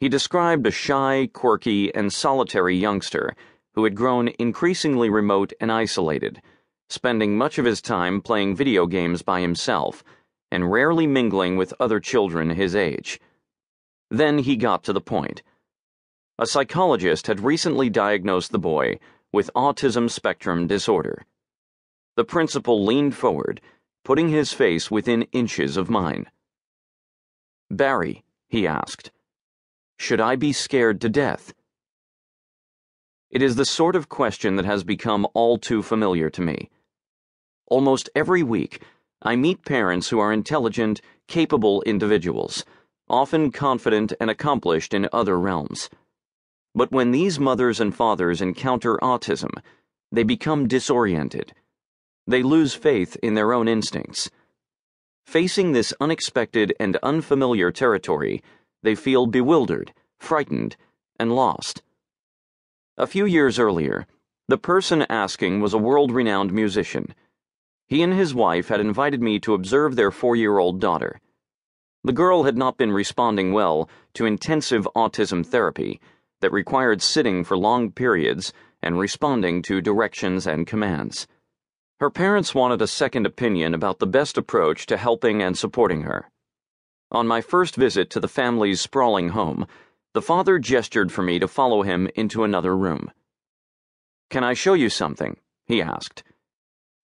He described a shy, quirky, and solitary youngster who had grown increasingly remote and isolated, spending much of his time playing video games by himself and rarely mingling with other children his age. Then he got to the point. A psychologist had recently diagnosed the boy with autism spectrum disorder. The principal leaned forward, putting his face within inches of mine. Barry, he asked, should I be scared to death? It is the sort of question that has become all too familiar to me. Almost every week, I meet parents who are intelligent, capable individuals, often confident and accomplished in other realms. But when these mothers and fathers encounter autism, they become disoriented. They lose faith in their own instincts. Facing this unexpected and unfamiliar territory, they feel bewildered, frightened, and lost. A few years earlier, the person asking was a world renowned musician. He and his wife had invited me to observe their four year old daughter. The girl had not been responding well to intensive autism therapy that required sitting for long periods and responding to directions and commands. Her parents wanted a second opinion about the best approach to helping and supporting her. On my first visit to the family's sprawling home, the father gestured for me to follow him into another room. Can I show you something? he asked.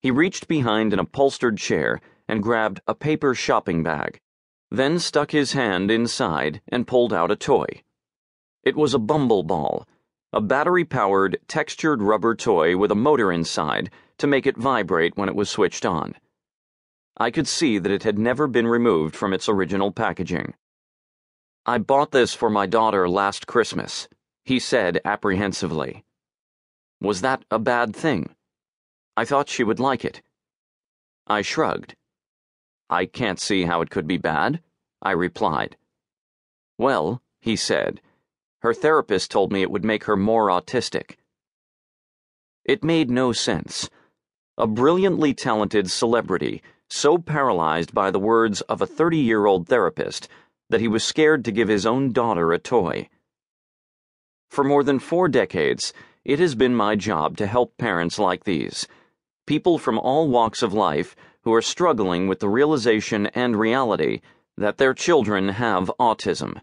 He reached behind an upholstered chair and grabbed a paper shopping bag, then stuck his hand inside and pulled out a toy. It was a bumble ball, a battery powered, textured rubber toy with a motor inside to make it vibrate when it was switched on. I could see that it had never been removed from its original packaging. I bought this for my daughter last Christmas, he said apprehensively. Was that a bad thing? I thought she would like it. I shrugged. I can't see how it could be bad, I replied. Well, he said, her therapist told me it would make her more autistic. It made no sense. A brilliantly talented celebrity so paralyzed by the words of a 30 year old therapist that he was scared to give his own daughter a toy. For more than four decades, it has been my job to help parents like these people from all walks of life who are struggling with the realization and reality that their children have autism,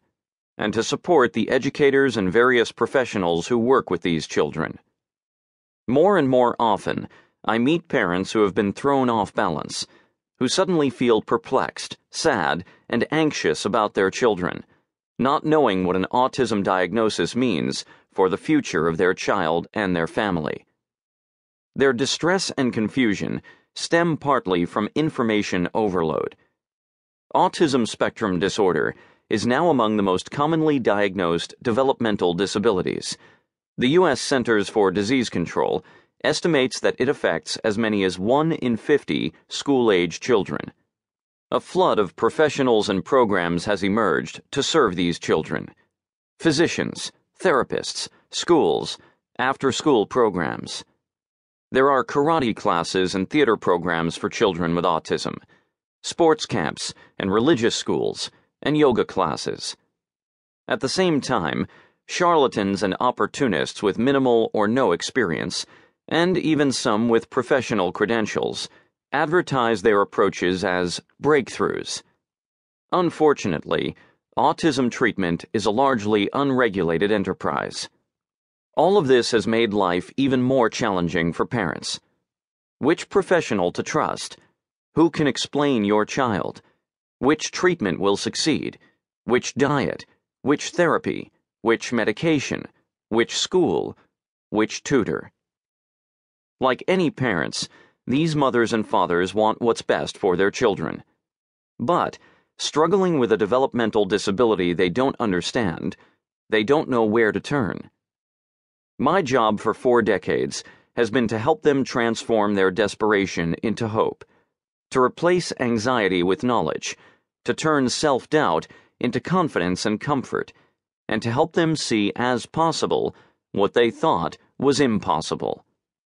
and to support the educators and various professionals who work with these children. More and more often, I meet parents who have been thrown off balance who suddenly feel perplexed, sad, and anxious about their children, not knowing what an autism diagnosis means for the future of their child and their family. Their distress and confusion stem partly from information overload. Autism spectrum disorder is now among the most commonly diagnosed developmental disabilities. The U.S. Centers for Disease Control estimates that it affects as many as 1 in 50 school age children. A flood of professionals and programs has emerged to serve these children physicians, therapists, schools, after school programs. There are karate classes and theater programs for children with autism, sports camps and religious schools, and yoga classes. At the same time, charlatans and opportunists with minimal or no experience and even some with professional credentials, advertise their approaches as breakthroughs. Unfortunately, autism treatment is a largely unregulated enterprise. All of this has made life even more challenging for parents. Which professional to trust? Who can explain your child? Which treatment will succeed? Which diet? Which therapy? Which medication? Which school? Which tutor? Like any parents, these mothers and fathers want what's best for their children. But, struggling with a developmental disability they don't understand, they don't know where to turn. My job for four decades has been to help them transform their desperation into hope, to replace anxiety with knowledge, to turn self doubt into confidence and comfort, and to help them see as possible what they thought was impossible.